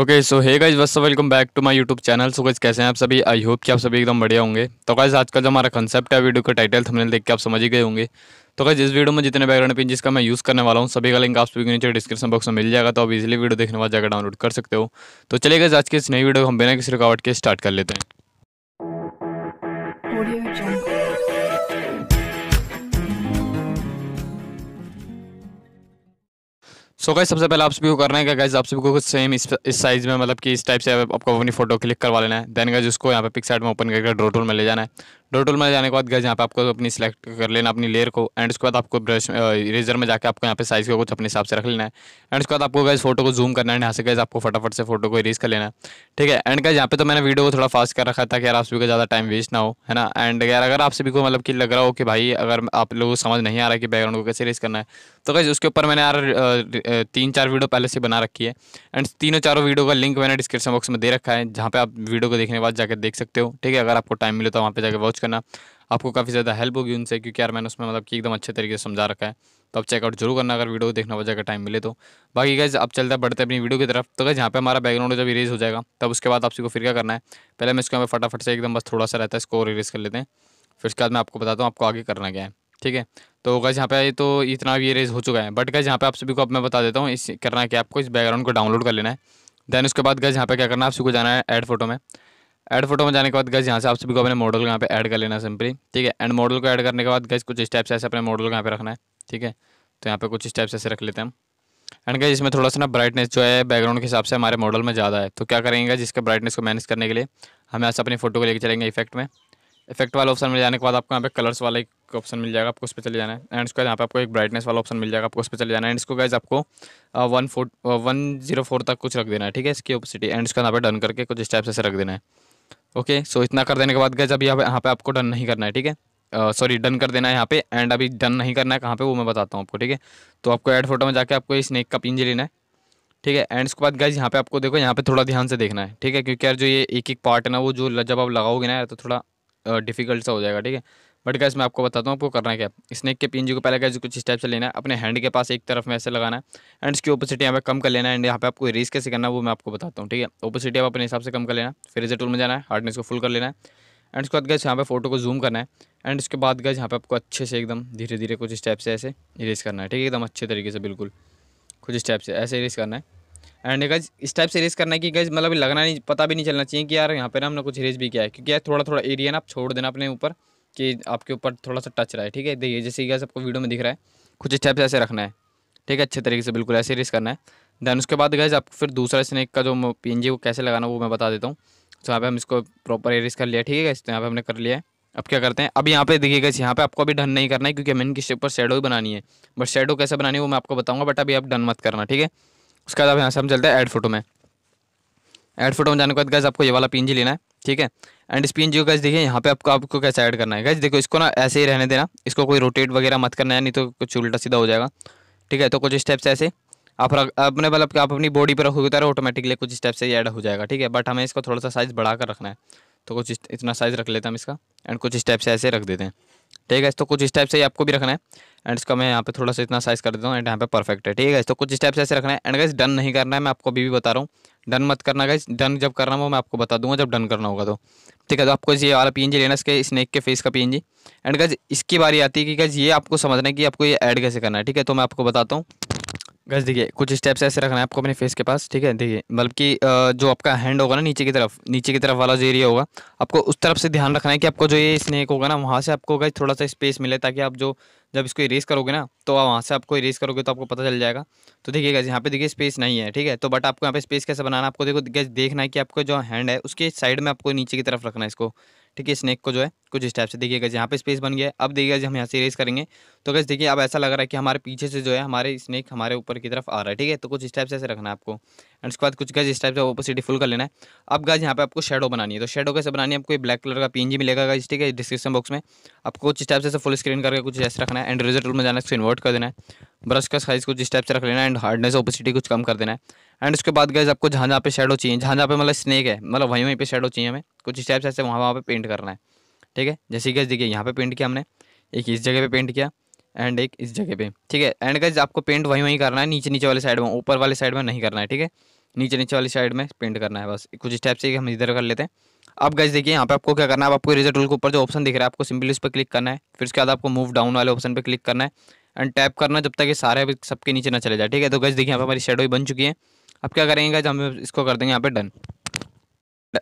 okay so hey guys वस्तु welcome back to my YouTube channel so guys कैसे हैं आप सभी आई होप कि आप सभी एकदम बढ़िया होंगे तो गाइज आज का जो हमारा कंसेप्ट है वीडियो का टाइटल थंबनेल देख के आप समझ ही गए होंगे तो गाइज इस वीडियो में जितने बैकग्राउंड पिन जिसका मैं यूज़ करने वाला हूँ सभी का लिंक आप सभी के नीचे डिस्क्रिप्शन बॉक्स में मिल जाएगा तो आप इजिली वीडियो देखने वाला जाकर डाउनलोड कर सकते हो तो चले गए आज की इस नई वीडियो को हम बिना किसी रुकावट के स्टार्ट कर लेते हैं सो गाइस सबसे पहले आप सभी को करना है क्या गाइज आप सभी को कुछ सेम इस साइज़ में मतलब कि इस टाइप से आपको अपनी फोटो क्लिक करवा लेना है देन गाइस उसको यहाँ पे पिक साइड में ओपन करके ड्रो टूल में ले जाना है ड्रो टूल में जाने के बाद गाइस यहाँ पे आपको अपनी सिलेक्ट कर लेना अपनी लेयर को एंड उसके बाद आपको ब्रश इरेजर में जाकर आपको यहाँ पे साइज़ को कुछ अपने हिसाब से रख लेना है एंड उसके बाद आपको गाइज फोटो को जूम करना है यहाँ से गाइज आपको फटाफट से फोटो को इरेज कर लेना है ठीक है एंड गाइज यहाँ पे तो मैंने वीडियो को थोड़ा फास्ट कर रखा था कि यार आप सभी को ज़्यादा टाइम वेस्ट ना हो है ना एंड यार अगर आप सभी को मतलब कि लग रहा हो कि भाई अगर आप लोगों को समझ नहीं आ रहा कि बैकग्राउंड को कैसे इरेज करना है तो गाइज उसके ऊपर मैंने यार तीन चार वीडियो पहले से बना रखी है एंड तीनों चारों वीडियो का लिंक मैंने डिस्क्रिप्शन बॉक्स में दे रखा है जहाँ पे आप वीडियो को देखने के बाद जाकर देख सकते हो ठीक है अगर आपको टाइम मिले तो वहाँ पर जाकर वॉच करना आपको काफ़ी ज़्यादा हेल्प होगी उनसे क्योंकि यार मैंने उसमें मतलब कि एकदम अच्छे तरीके से समझा रखा है तो आप चेकआउट जरूर करना अगर वीडियो को देखना वाले अगर टाइम मिले तो बाकी गैज अब चलते बढ़ते अपनी वीडियो की तरफ तो गैस यहाँ पे हमारा बैकग्राउंड जब इरेज हो जाएगा तब उसके बाद आपसे को फिर क्या करना है पहले मैं इसको हमें फटाफट से एकदम बस थोड़ा सा रहता है इसको और इरेज कर लेते हैं फिर उसके बाद मैं आपको बताता हूँ आपको आगे करना क्या है ठीक है तो गैस यहाँ पे तो इतना भी रेज हो चुका है बट गैस यहाँ पे आप सभी को अब मैं बता देता हूँ इस करना है कि आपको इस बैकग्राउंड को डाउनलोड कर लेना है देन उसके बाद गैस यहाँ पे क्या करना है आप सभी को जाना है ऐड फोटो में ऐड फोटो में जाने के बाद गज यहाँ से आप सभी को अपने मॉडल को यहाँ पे ऐड कर लेना सिंपली ठीक है एंड मॉडल को ऐड करने के बाद गज कुछ स्टेप्स ऐसे अपने मॉडल को यहाँ पे रखना है ठीक है तो यहाँ पे कुछ स्टेप्स ऐसे रख लेते हैं हम एंड गज इसमें थोड़ा सा ना ब्राइटनेस जो है बैकग्राउंड के हिसाब से हमारे मॉडल में ज़्यादा है तो क्या करेंगे जिसके ब्राइटनेस को मैनेज करने के लिए हम ऐसे अपनी फोटो को लेकर चलेंगे इफेक्ट में इफेक्ट वाला ऑप्शन मिल जाने के बाद आपको यहाँ पे कलर्स वाला एक ऑप्शन मिल जाएगा आपको उस पर चले जाना है एंड उसके बाद यहाँ पे आपको एक ब्राइटनेस वाला ऑप्शन मिल जाएगा आपको उस पर चले जाना है एंड इसको गाइज आपको one four one zero four तक कुछ रख देना है ठीक है इसकी ओपिसिटी एंड उसके यहाँ पे डन करके कुछ इस टाइप से रख देना है ओके सो इतना कर देने के बाद गैज अभी यहाँ पे यहाँ पे आपको डन नहीं करना है ठीक है सॉरी uh, डन कर देना है यहाँ पे एंड अभी डन नहीं करना है कहाँ पर वो मैं बताता हूँ आपको ठीक है तो आपको एड फोटो में जाके आपको स्नैक का पिंज लेना है ठीक है एंड उसके बाद गाइज यहाँ पे आपको देखो यहाँ पे थोड़ा ध्यान से देखना है ठीक है क्योंकि यार जो ये एक एक पार्ट है ना वो जो जब आप लगाओगे ना यार तो थोड़ा डिफ़िकल्ट सा हो जाएगा ठीक है बट गैस मैं आपको बताता हूँ आपको करना क्या है स्नेक के पीएनजी को पहले गैस कुछ स्टेप से लेना है अपने हैंड के पास एक तरफ में ऐसे लगाना है एंड इसकी ओपोसिटी यहाँ पे कम कर लेना है एंड यहाँ पे आपको रेस कैसे करना है वो मैं आपको बताता हूँ ठीक है ओपोसिटी आप अपने हिसाब से कम कर लेना फिर इसे टूल में जाना है हार्डनेस को फुल कर लेना है एंड उसके बाद गैस यहाँ पे फोटो को जूम करना है एंड उसके बाद गैस यहाँ पे आपको अच्छे से एकदम धीरे धीरे कुछ स्टेप से ऐसे इरेज करना है ठीक है एकदम अच्छे तरीके से बिल्कुल कुछ स्टेप से ऐसे इरेज करना है एंड गज इस टाइप से रेस करना है कि गज मतलब लगना नहीं पता भी नहीं चलना चाहिए कि यार यहाँ पर ना हमने कुछ रेस भी किया है क्योंकि यार थोड़ा थोड़ा एरिया ना आप छोड़ देना अपने ऊपर कि आपके ऊपर थोड़ा सा टच रहा है ठीक है देखिए जैसे गज आपको वीडियो में दिख रहा है कुछ इस टाइप से ऐसे रखना है ठीक है अच्छे तरीके से बिल्कुल ऐसे रेस करना है दैन उसके बाद गज आपको फिर दूसरा स्नैक का जो पी को कैसे लगाना वो मैं बता देता हूँ तो यहाँ पर हम इसको प्रॉपर एरेस कर लिया ठीक है तो यहाँ पर हमने कर लिया अब क्या करते हैं अब यहाँ पे गैस यहाँ पे आपको अभी डन नहीं करना है क्योंकि हमें किसी ऊपर शेडो ही बनानी है बट शेडो कैसे बनानी है वो मैं आपको बताऊंगा बट अभी आप डन मत करना ठीक है उसके बाद यहाँ से हम चलते हैं ऐड फोटो में ऐड फोटो में जाने के बाद गैस आपको ये वाला पीएनजी लेना है ठीक है एंड इस पीएनजी को गैस देखिए यहाँ पे आपको आपको कैसे ऐड करना है गैस देखो इसको ना ऐसे ही रहने देना इसको कोई रोटेट वगैरह मत करना है नहीं तो कुछ उल्टा सीधा हो जाएगा ठीक है तो कुछ स्टेप्स ऐसे आप रख अपने मतलब आप अपनी बॉडी पर रखोगे तो ऑटोमेटिकली कुछ स्टेप्स से ऐड हो जाएगा ठीक है बट हमें इसको थोड़ा सा साइज़ बढ़ा कर रखना है तो कुछ इतना साइज़ रख लेते हैं हम इसका एंड कुछ स्टेप से ऐसे रख देते हैं ठीक है तो कुछ स्टेप से ही आपको भी रखना है एंड इसका मैं यहाँ पे थोड़ा सा इतना साइज़ कर देता हूँ एंड यहाँ पे परफेक्ट है ठीक है तो कुछ स्टेप से ऐसे रखना है एंड गाइज डन नहीं करना है मैं आपको अभी भी बता रहा हूँ डन मत करना गाइज डन जब करना हो मैं आपको बता दूंगा जब डन करना होगा तो ठीक है तो आपको ये वाला पी लेना इसके स्नैक के फेस का पी एंड गाइज इसकी बारी आती है कि गाइज ये आपको समझना है कि आपको ये ऐड कैसे करना है ठीक है तो मैं आपको बताता हूँ गज देखिए कुछ स्टेप्स ऐसे रखना है आपको अपने फेस के पास ठीक है देखिए मतलब कि जो आपका हैंड होगा ना नीचे की तरफ नीचे की तरफ वाला जो एरिया होगा आपको उस तरफ से ध्यान रखना है कि आपको जो ये स्नेक होगा ना वहाँ से आपको गज थोड़ा सा स्पेस मिले ताकि आप जो जब इसको इरेज करोगे ना तो वहाँ से आपको इरेज करोगे तो आपको पता चल जाएगा तो देखिए गैस यहाँ पे देखिए स्पेस नहीं है ठीक है तो बट आपको यहाँ पे स्पेस कैसे बनाना आपको देखो गैस देखना है कि आपको जो हैंड है उसके साइड में आपको नीचे की तरफ रखना है इसको ठीक है स्नैक को जो है कुछ स्टेप से देखिए गैस यहाँ पे स्पेस बन गया अब देखिए गैस हम यहाँ से इरेज करेंगे तो गैस देखिए अब ऐसा लग रहा है कि हमारे पीछे से जो है हमारे स्नैक हमारे ऊपर की तरफ आ रहा है ठीक है तो कुछ स्टेप से ऐसे रखना है आपको एंड उसके बाद कुछ गज इस टाइप से ओपोसिटी फुल कर लेना है अब गज यहाँ पे आपको शेडो बनानी है तो शेडो कैसे बनानी है आपको ब्लैक कलर का पीएनजी मिलेगा गज ठीक है डिस्क्रिप्शन बॉक्स में आपको कुछ इस टाइप से फुल स्क्रीन करके कुछ जैसे रखना है एंड रिजल्ट में जाना है इन्वर्ट कर देना है ब्रश का साइज कुछ इस टाइप से रख लेना एंड हार्डनेस ओपोसिटी कुछ कम कर देना है एंड उसके बाद गज आपको जहाँ जहाँ पे शेडो चाहिए जहाँ जहाँ पे मतलब स्नेक है मतलब वहीं वहीं पर शेडो चाहिए हमें कुछ इस टाइप से ऐसे वहाँ वहाँ पे पेंट करना है ठीक है जैसे गज देखिए यहाँ पे पेंट किया हमने एक इस जगह पे पेंट किया एंड एक इस जगह पे ठीक है एंड गज आपको पेंट वहीं वहीं करना है नीचे नीचे वाले साइड में ऊपर वाले साइड में नहीं करना है ठीक है नीचे नीचे वाली साइड में पेंट करना है बस कुछ स्टेप से हम इधर कर लेते हैं अब गैस देखिए यहाँ पे आपको क्या करना है आपको रिजल्ट टूल के ऊपर जो ऑप्शन दिख रहा है आपको सिंपली उस पर क्लिक करना है फिर उसके बाद आपको मूव डाउन वाले ऑप्शन पर क्लिक करना है एंड टैप करना जब तक ये सारे सबके नीचे ना चले जाए ठीक है तो गैस देखिए यहाँ पर हमारी शेडो बन चुकी है अब क्या करेंगे गैस हम इसको कर देंगे यहाँ पे डन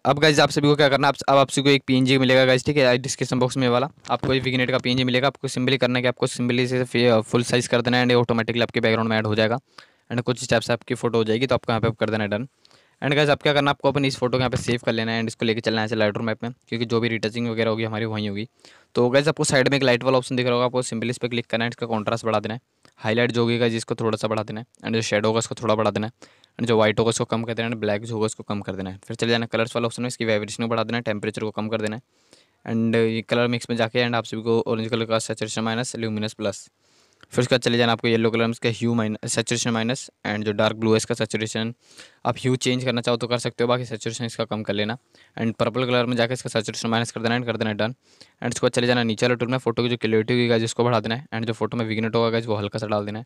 अब गैस आप सभी को क्या करना है अब आप सभी को एक पीएनजी मिलेगा गैस ठीक है डिस्क्रिप्शन बॉक्स में वाला आपको एक विगनेट का पीएनजी मिलेगा आपको सिंपली करना है कि आपको सिंपली से फुल साइज़ कर देना है एंड ऑटोमेटिकली आपके बैकग्राउंड में ऐड हो जाएगा एंड कुछ स्टेप्स आपकी फोटो हो जाएगी तो आपको यहाँ पे कर देना है डन एंड गैस आप क्या करना आपको अपन इस फोटो को यहाँ पे सेव कर लेना है एंड इसको लेके चलना है ऐसे लाइट रूम ऐप में क्योंकि जो भी रिटचिंग वगैरह होगी हमारी वहीं होगी तो गैस आपको साइड में एक लाइट वाला ऑप्शन दिख रहा होगा आपको सिंपली इस पर क्लिक करना है इसका कॉन्ट्रास्ट बढ़ा देना है हाईलाइट जो होगी जिसको इसको थोड़ा सा बढ़ा देना है एंड जो शेड होगा उसको थोड़ा बढ़ा देना है एंड जो व्हाइट होगा उसको कम कर देना है ब्लैक जो होगा उसको कम कर देना है फिर चले जाना कलर्स वाला ऑप्शन में इसकी वाइब्रेशन को बढ़ा देना है टेम्परेचर को कम कर देना है एंड ये कलर मिक्स में जाके एंड आप सभी को ऑरेंज कलर का सेचुरेशन माइनस ल्यूमिनस प्लस फिर उसके बाद चले जाना आपको येलो कलर में इसका hue minus saturation minus and जो डार्क ब्लू है इसका सेचुरेशन आप ह्यू चेंज करना चाहो तो कर सकते हो बाकी सेचुरेशन इसका कम कर लेना एंड पर्पल कलर में जाकर इसका सेचुरेशन माइनस कर देना एंड कर देना डन एंड उसके बाद चले जाना नीचे वाले टूल में फोटो की जो क्लियरिटी होगी गाइज उसको बढ़ा देना है एंड जो फोटो में विग्नेट होगा गाइज वो हल्का सा डाल देना है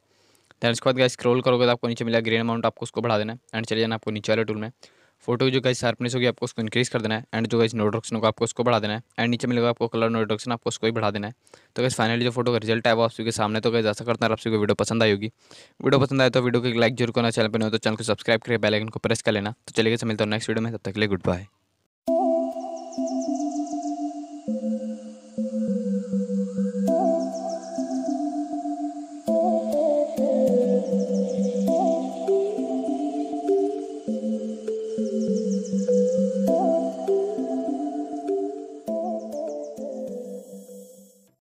दैन उसके बाद गाइज स्क्रोल करोगे तो आपको नीचे मिला ग्रीन अमाउंट आपको उसको बढ़ा देना है एंड चले जाना आपको नीचे वाले टूल में फोटो जो गाइस शार्पनेस होगी आपको उसको इंक्रीज कर देना है एंड जो गाइस नोट्रोक्शन होगा आपको उसको बढ़ा देना है एंड नीचे मिलेगा आपको कलर नोट नोट्रोक्शन आपको उसको ही बढ़ा देना है तो गैस फाइनली जो फोटो का रिजल्ट है वो आप सभी के सामने तो गैस ऐसा करता है आप सभी को वीडियो पसंद आई होगी वीडियो पसंद आए तो वीडियो को लाइक जरूर करना चैनल पर नहीं हो तो चैनल को सब्सक्राइब करके बेलाइकन को प्रेस कर लेना तो चलिए मिलता हूँ नेक्स्ट वीडियो में तब तक के लिए गुड बाय